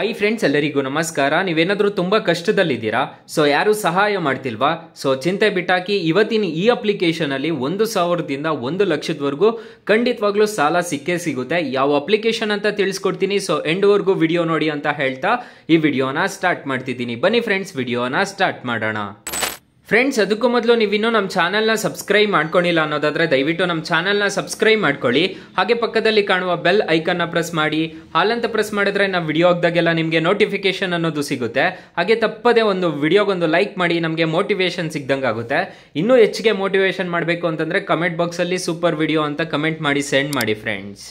I friends ಎಲ್ಲರಿಗೂ ನಮಸ್ಕಾರ ನೀವೇನಾದರೂ ತುಂಬ ಕಷ್ಟದಲ್ಲಿದ್ದೀರಾ ಸೊ ಯಾರು ಸಹಾಯ ಮಾಡ್ತಿಲ್ವಾ ಸೊ ಚಿಂತೆ ಬಿಟ್ಟಾಕಿ ಇವತ್ತಿನ ಈ ಅಪ್ಲಿಕೇಶನಲ್ಲಿ ಒಂದು ಸಾವಿರದಿಂದ ಒಂದು ಲಕ್ಷದವರೆಗೂ ಖಂಡಿತವಾಗ್ಲೂ ಸಾಲ ಸಿಕ್ಕೇ ಸಿಗುತ್ತೆ ಯಾವ ಅಪ್ಲಿಕೇಶನ್ ಅಂತ ತಿಳಿಸ್ಕೊಡ್ತೀನಿ ಸೊ ಎಂಡ್ವರೆಗೂ ವಿಡಿಯೋ ನೋಡಿ ಅಂತ ಹೇಳ್ತಾ ಈ ವಿಡಿಯೋನ ಸ್ಟಾರ್ಟ್ ಮಾಡ್ತಿದ್ದೀನಿ ಬನ್ನಿ ಫ್ರೆಂಡ್ಸ್ ವಿಡಿಯೋನ ಸ್ಟಾರ್ಟ್ ಮಾಡೋಣ ಫ್ರೆಂಡ್ಸ್ ಅದಕ್ಕೂ ಮೊದಲು ನೀವು ಇನ್ನೂ ನಮ್ಮ ಚಾನಲ್ನ ಸಬ್ಸ್ಕ್ರೈಬ್ ಮಾಡ್ಕೊಂಡಿಲ್ಲ ಅನ್ನೋದಾದರೆ ದಯವಿಟ್ಟು ನಮ್ಮ ಚಾನಲ್ನ ಸಬ್ಸ್ಕ್ರೈಬ್ ಮಾಡ್ಕೊಳ್ಳಿ ಹಾಗೆ ಪಕ್ಕದಲ್ಲಿ ಕಾಣುವ ಬೆಲ್ ಐಕನ್ನ ಪ್ರೆಸ್ ಮಾಡಿ ಹಾಲಂತ ಪ್ರೆಸ್ ಮಾಡಿದ್ರೆ ನಾವು ವಿಡಿಯೋ ಆಗ್ದಾಗೆಲ್ಲ ನಿಮಗೆ ನೋಟಿಫಿಕೇಶನ್ ಅನ್ನೋದು ಸಿಗುತ್ತೆ ಹಾಗೆ ತಪ್ಪದೇ ಒಂದು ವಿಡಿಯೋಗೊಂದು ಲೈಕ್ ಮಾಡಿ ನಮಗೆ ಮೋಟಿವೇಶನ್ ಸಿಗ್ದಂಗೆ ಆಗುತ್ತೆ ಇನ್ನೂ ಹೆಚ್ಚಿಗೆ ಮೋಟಿವೇಶನ್ ಮಾಡಬೇಕು ಅಂತಂದರೆ ಕಮೆಂಟ್ ಬಾಕ್ಸಲ್ಲಿ ಸೂಪರ್ ವಿಡಿಯೋ ಅಂತ ಕಮೆಂಟ್ ಮಾಡಿ ಸೆಂಡ್ ಮಾಡಿ ಫ್ರೆಂಡ್ಸ್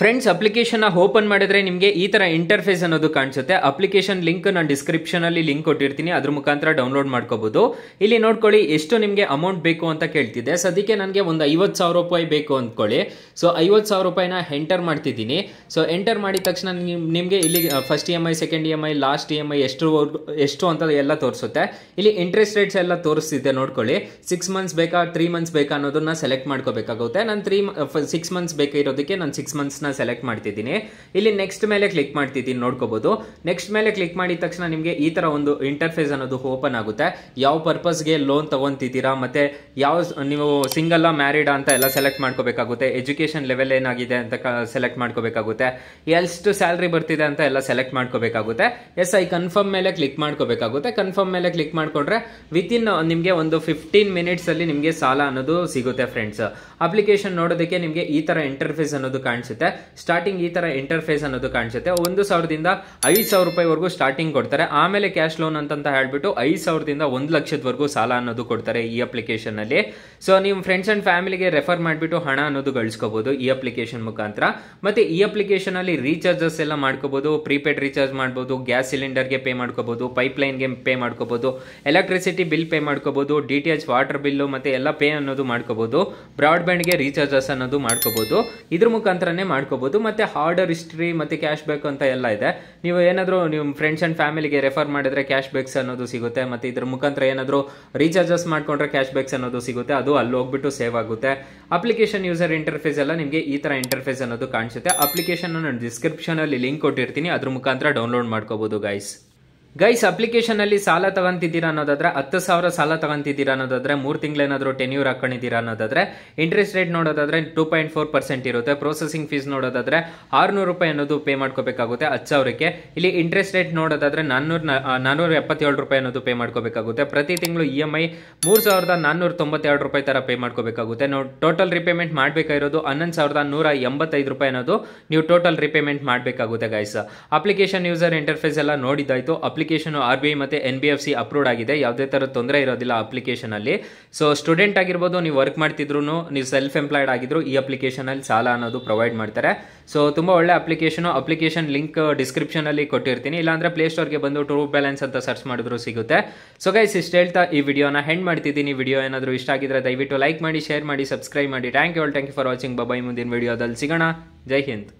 ಫ್ರೆಂಡ್ಸ್ ಅಪ್ಲಿಕೇಶನ್ನ ಓಪನ್ ಮಾಡಿದ್ರೆ ನಿಮಗೆ ಈ ಥರ ಇಂಟರ್ಫೇಸ್ ಅನ್ನೋದು ಕಾಣಿಸುತ್ತೆ ಅಪ್ಲಿಕೇಶನ್ ಲಿಂಕ್ ನಾನು ಡಿಸ್ಕ್ರಿಪ್ಷನಲ್ಲಿ ಲಿಂಕ್ ಕೊಟ್ಟಿರ್ತೀನಿ ಅದ್ರ ಮುಖಾಂತರ ಡೌನ್ಲೋಡ್ ಮಾಡ್ಕೋಬಹುದು ಇಲ್ಲಿ ನೋಡ್ಕೊಳ್ಳಿ ಎಷ್ಟು ನಿಮಗೆ ಅಮೌಂಟ್ ಬೇಕು ಅಂತ ಕೇಳ್ತಿದೆ ಅದಕ್ಕೆ ನನಗೆ ಒಂದು ಐವತ್ತು ಸಾವಿರ ರೂಪಾಯಿ ಬೇಕು ಅಂದ್ಕೊಳ್ಳಿ ಸೊ ಐವತ್ತು ಸಾವಿರ ರೂಪಾಯಿನ ಎಂಟರ್ ಮಾಡ್ತಿದ್ದೀನಿ ಸೊ ಎಂಟರ್ ಮಾಡಿದ ತಕ್ಷಣ ನಿಮಗೆ ಇಲ್ಲಿ first E M I second E M I last E M I ಎಷ್ಟು ಎಷ್ಟು ಅಂತ ಎಲ್ಲ ತೋರಿಸುತ್ತೆ ಇಲ್ಲಿ ಇಂಟ್ರೆಸ್ಟ್ ರೇಟ್ಸ್ ಎಲ್ಲ ತೋರಿಸ್ತಿದೆ ನೋಡ್ಕೊಳ್ಳಿ ಸಿಕ್ಸ್ ಮಂತ್ಸ್ ಬೇಕಾ ತ್ರೀ ಮಂತ್ಸ್ ಬೇಕಾ ಅನ್ನೋದನ್ನ ಸೆಲೆಕ್ಟ್ ಮಾಡ್ಕೋಬೇಕಾಗುತ್ತೆ ನಾನು ತ್ರೀ ಸಿಕ್ಸ್ ಮಂತ್ಸ್ ಬೇಕಿರೋದಕ್ಕೆ ನಾನು ಸಿಕ್ಸ್ ಮಂತ್ಸ್ನ ಸೆಲೆಕ್ಟ್ ಮಾಡ್ತಿದ್ದೀನಿ ಇಲ್ಲಿ ನೆಕ್ಸ್ಟ್ ಮೇಲೆ ಕ್ಲಿಕ್ ಮಾಡ್ತಿದ್ದೀನಿ ನೋಡ್ಕೋಬಹುದು ನೆಕ್ಸ್ಟ್ ಮೇಲೆ ಕ್ಲಿಕ್ ಮಾಡಿದ ತಕ್ಷಣ ನಿಮಗೆ ಈ ತರ ಒಂದು ಇಂಟರ್ಫೇಸ್ ಅನ್ನೋದು ಓಪನ್ ಆಗುತ್ತೆ ಯಾವ ಪರ್ಪಸ್ಗೆ ಲೋನ್ ತಗೊಂತಿದ್ದೀರಾ ಮತ್ತೆ ಯಾವ ನೀವು ಸಿಂಗಲ್ ಮ್ಯಾರಿಡ್ ಅಂತ ಎಲ್ಲ ಸೆಲೆಕ್ಟ್ ಮಾಡ್ಕೋಬೇಕಾಗುತ್ತೆ ಎಜುಕೇಶನ್ ಲೆವೆಲ್ ಏನಾಗಿದೆ ಅಂತ ಸೆಲೆಕ್ಟ್ ಮಾಡ್ಕೋಬೇಕಾಗುತ್ತೆ ಎಷ್ಟು ಸ್ಯಾಲ್ರಿ ಬರ್ತಿದೆ ಅಂತ ಎಲ್ಲ ಸೆಲೆಕ್ಟ್ ಮಾಡ್ಕೋಬೇಕಾಗುತ್ತೆ ಎಸ್ ಐ ಕನ್ಫರ್ಮ್ ಮೇಲೆ ಕ್ಲಿಕ್ ಮಾಡ್ಕೋಬೇಕಾಗುತ್ತೆ ಕನ್ಫರ್ಮ್ ಮೇಲೆ ಕ್ಲಿಕ್ ಮಾಡ್ಕೊಂಡ್ರೆ ವಿತಿನ್ ನಿಮಗೆ ಒಂದು ಫಿಫ್ಟೀನ್ ಮಿನಿಟ್ಸ್ ಅಲ್ಲಿ ನಿಮಗೆ ಸಾಲ ಅನ್ನೋದು ಸಿಗುತ್ತೆ ಫ್ರೆಂಡ್ಸ್ ಅಪ್ಲಿಕೇಶನ್ ನೋಡೋದಕ್ಕೆ ನಿಮಗೆ ಈ ತರ ಇಂಟರ್ಫೇಸ್ ಅನ್ನೋದು ಕಾಣಿಸುತ್ತೆ ಸ್ಟಾರ್ಟಿಂಗ್ ಈ ತರ ಇಂಟರ್ಫೇಸ್ ಅನ್ನೋದು ಕಾಣಿಸುತ್ತೆ ಒಂದು ಸಾವಿರದಿಂದ ಐದು ಸಾವಿರ ರೂಪಾಯಿವರೆಗೂ ಸ್ಟಾರ್ಟಿಂಗ್ ಕೊಡ್ತಾರೆ ಆಮೇಲೆ ಕ್ಯಾಶ್ ಲೋನ್ ಅಂತ ಹೇಳ್ಬಿಟ್ಟು ಐದು ಸಾವಿರದಿಂದ ಒಂದು ಲಕ್ಷದವರೆಗೂ ಸಾಲ ಅನ್ನೋದು ಕೊಡ್ತಾರೆ ಈ ಅಪ್ಲಿಕೇಶನ್ ಅಲ್ಲಿ ಸೊ ನಿಮ್ ಫ್ರೆಂಡ್ಸ್ ಅಂಡ್ ಫ್ಯಾಮಿಲಿಗೆ ರೆಫರ್ ಮಾಡಿಬಿಟ್ಟು ಹಣ ಅನ್ನೋದು ಗಳಿಸ್ಕೋಬಹುದು ಈ ಅಪ್ಲಿಕೇಶನ್ ಮುಖಾಂತರ ಮತ್ತೆ ಈ ಅಪ್ಲಿಕೇಶನ್ ಅಲ್ಲಿ ರೀಚಾರ್ಜಸ್ ಎಲ್ಲ ಮಾಡ್ಕೋಬೋದು ಪ್ರೀಪೇಡ್ ರೀಚಾರ್ಜ್ ಮಾಡಬಹುದು ಗ್ಯಾಸ್ ಸಿಲಿಂಡರ್ ಗೆ ಪೇ ಲೈನ್ ಗೆ ಪೇ ಮಾಡ್ಕೋಬಹುದು ಎಲೆಕ್ಟ್ರಿಸಿಟಿ ಬಿಲ್ ಪೇ ಮಾಡ್ಕೋಬಹುದು ಡಿ ವಾಟರ್ ಬಿಲ್ ಮತ್ತೆ ಎಲ್ಲ ಪೇ ಅನ್ನೋದು ಬ್ರಾಡ್ಬ್ಯಾಂಡ್ ಗೆ ರೀಚಾರ್ಜಸ್ ಅನ್ನೋದು ಮಾಡ್ಕೋಬಹುದು ಇದ್ರ ಮುಖಾಂತರನೇ ಮಾಡ್ಕೋಬಹುದು ಮತ್ತೆ ಆರ್ಡರ್ ಹಿಸ್ಟ್ರಿ ಮತ್ತೆ ಕ್ಯಾಶ್ ಬ್ಯಾಕ್ ಅಂತ ಎಲ್ಲ ಇದೆ ನೀವು ಏನಾದ್ರೂ ನಿಮ್ ಫ್ರೆಂಡ್ಸ್ ಅಂಡ್ ಫ್ಯಾಮಿಲಿಗೆ ರೆಫರ್ ಮಾಡಿದ್ರೆ ಕ್ಯಾಶ್ ಬ್ಯಾಕ್ಸ್ ಅನ್ನೋದು ಸಿಗುತ್ತೆ ಮತ್ತೆ ಇದ್ರ ಮುಖಾಂತರ ಏನಾದ್ರೂ ರೀಚಾರ್ಜಸ್ ಮಾಡ್ಕೊಂಡ್ರೆ ಕ್ಯಾಶ್ ಬ್ಯಾಕ್ಸ್ ಅನ್ನೋದು ಸಿಗುತ್ತೆ ಅದು ಅಲ್ಲಿ ಹೋಗ್ಬಿಟ್ಟು ಸೇವ್ ಆಗುತ್ತೆ ಅಪ್ಲಿಕೇಶನ್ ಯೂಸರ್ ಇಂಟರ್ಫೇಸ್ ಎಲ್ಲ ನಿಮಗೆ ಈ ತರ ಇಂಟರ್ಫೇಸ್ ಅನ್ನೋದು ಕಾಣಿಸುತ್ತೆ ಅಪ್ಲಿಕೇಶನ್ ಡಿಸ್ಕ್ರಿಪ್ಷನ್ ಅಲ್ಲಿ ಲಿಂಕ್ ಕೊಟ್ಟಿರ್ತೀನಿ ಅದ್ರ ಮುಖಾಂತರ ಡೌನ್ಲೋಡ್ ಮಾಡ್ಕೋಬಹುದು ಗೈಸ್ ಗೈಸ್ ಅಪ್ಲಿಕೇಶನ್ ಅಲ್ಲಿ ಸಾಲ ತಗೊಂತಿದ್ದೀರಾ ಅನ್ನೋದಾದ್ರೆ ಹತ್ತು ಸಾವಿರ ಸಾಲ ತಗೊಂತಿದ್ದೀರಾ ಅನ್ನೋದಾದ್ರೆ ಮೂರು ತಿಂಗಳೇನಾದರೂ ಟೆನ್ಯೂರ್ ಹಾಕೊಂಡಿದ್ದೀರಾ ಅನ್ನೋದಾದ್ರೆ ಇಂಟ್ರೆಸ್ಟ್ ರೇಟ್ ನೋಡೋದಾದ್ರೆ ಟೂ ಪಾಯಿಂಟ್ ಫೋರ್ ಪರ್ಸೆಂಟ್ ಇರುತ್ತೆ ಪ್ರೊಸೆಸಿಂಗ್ ಫೀಸ್ ನೋಡೋದಾದ್ರೆ ಆರ್ನೂರು ರೂಪಾಯಿ ಅನ್ನೋದು ಪೇ ಮಾಡ್ಕೋಬೇಕಾಗುತ್ತೆ ಹತ್ತು ಸಾವಿರಕ್ಕೆ ಇಲ್ಲಿ ಇಂಟ್ರೆಸ್ಟ್ ರೇಟ್ ನೋಡೋದಾದ್ರೆ ನಾನ್ನೂರ ನಾನ್ನೂರ ಎಪ್ಪತ್ತೇಳು ರೂಪಾಯಿ ಅನ್ನೋದು ಪೇ ಮಾಡ್ಕೋಬೇಕಾಗುತ್ತೆ ಪ್ರತಿ ತಿಂಗಳು ಇ e ಎಮ್ ಐ ಮೂರು ಸಾವಿರದ ನಾನ್ನೂರ ತೊಂಬತ್ತೆರಡು ರೂಪಾಯಿ ತರ ಪೇ ಮಾಡ್ಕೋಬೇಕಾಗುತ್ತೆ ನಾವು ಟೋಟಲ್ ರಿಪೇಮೆಂಟ್ ಮಾಡಬೇಕಾಗಿರೋದು ಹನ್ನೊಂದು ಸಾವಿರದ ನೂರ ಎಂಬತ್ತೈದು ರೂಪಾಯಿ ಅನ್ನೋದು ನೀವು ಟೋಟಲ್ ರಿಪೇಮೆಂಟ್ ಮಾಡಬೇಕಾಗುತ್ತೆ ಗೈಸ್ ಅಪ್ಲಿಕೇಶನ್ ಯೂಸರ್ ಇಂಟರ್ಫೇಸ್ ಎಲ್ಲ ನೋಡಿದ್ದಾಯಿತು application application R B I ಮತ್ತೆ N B F C approved ಆಗಿದೆ ಯಾವುದೇ ತರ ತೊಂದರೆ ಇರೋದಿಲ್ಲ ಅಪ್ಲಿಕೇಶನ್ ಅಲ್ಲಿ ಸೊ ಸ್ಟೂಡೆಂಟ್ ಆಗಿರ್ಬೋದು ನೀವು ವರ್ಕ್ ಮಾಡ್ತಿದ್ರು ನೀವು ಸೆಲ್ಫ್ ಎಂಪ್ಲಾಯ್ಡ್ ಆಗಿದ್ರು ಈ ಅಪ್ಲಿಕೇಶನ್ ಅಲ್ಲಿ ಸಾಲ ಅನ್ನೋದು ಪ್ರೊವೈಡ್ ಮಾಡ್ತಾರೆ ಸೊ ತುಂಬ ಒಳ್ಳೆ ಅಪ್ಲಿಕೇಶನ್ ಅಪ್ಲಿಕೇಶನ್ ಲಿಂಕ್ ಡಿಸ್ಕ್ರಿಪ್ಷನ್ ಅಲ್ಲಿ ಕೊಟ್ಟಿರ್ತೀನಿ ಸ್ಟೋರ್ ಪ್ಲೇಸ್ಟೋರ್ಗೆ ಬಂದು ಟೂ ಬ್ಯಾಲೆನ್ಸ್ ಅಂತ ಸರ್ಚ್ ಮಾಡಿದ್ರು ಸಿಗುತ್ತೆ ಸೊ ಗೈಸ್ ಇಷ್ಟು ಹೇಳ್ತಾ ಈ ವಿಡಿಯೋನ ಹೆಂಡ್ ಮಾಡ್ತಿದ್ದೀನಿ ವಿಡಿಯೋ ಏನಾದರೂ ಇಷ್ಟ ಆಗಿದ್ರೆ ದಯವಿಟ್ಟು ಲೈಕ್ ಮಾಡಿ ಶೇರ್ ಮಾಡಿ ಸಬ್ಸ್ಕ್ರೈಬ್ ಮಾಡಿ thank you all thank you for watching bye bye ಮುಂದಿನ ವಿಡಿಯೋದಲ್ಲಿ ಸಿಗೋಣ ಜೈ ಹಿಂದ್